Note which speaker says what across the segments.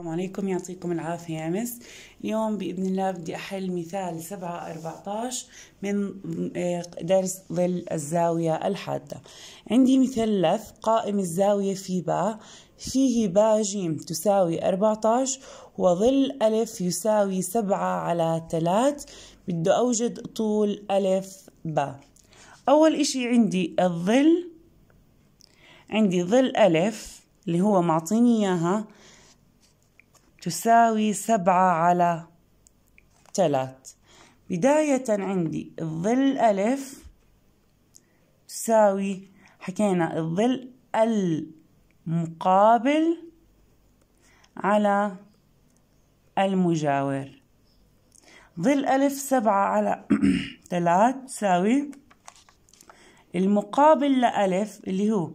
Speaker 1: السلام عليكم يعطيكم العافية يا مس اليوم بإذن الله بدي أحل مثال سبعة أربعتاش من آه، درس ظل الزاوية الحادة عندي مثلث قائم الزاوية في باء فيه باء جيم تساوي أربعتاش وظل ألف يساوي سبعة على ثلاث بده أوجد طول ألف باء أول إشي عندي الظل عندي ظل ألف اللي هو معطيني إياها تساوي سبعة على ثلاث بداية عندي الظل ألف تساوي حكينا الظل المقابل على المجاور ظل ألف سبعة على ثلاث تساوي المقابل لألف اللي هو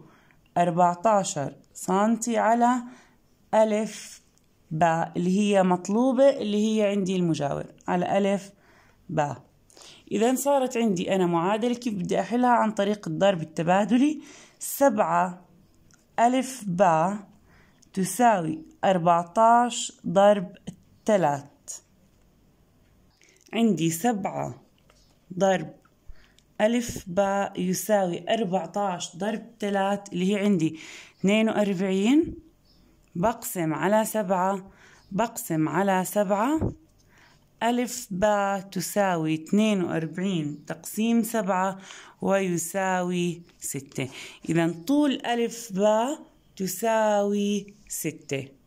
Speaker 1: أربعتاشر سنتي على ألف باء اللي هي مطلوبة اللي هي عندي المجاور على ألف باء إذا صارت عندي أنا معادلة كيف بدي أحلها عن طريق الضرب التبادلي سبعة ألف باء تساوي أربعتاش ضرب تلات عندي سبعة ضرب ألف باء يساوي أربعتاش ضرب تلات اللي هي عندي اثنين وأربعين بقسم على سبعة بقسم على سبعة ألف باء تساوي اثنين وأربعين تقسيم سبعة ويساوي ستة إذا طول ألف باء تساوي ستة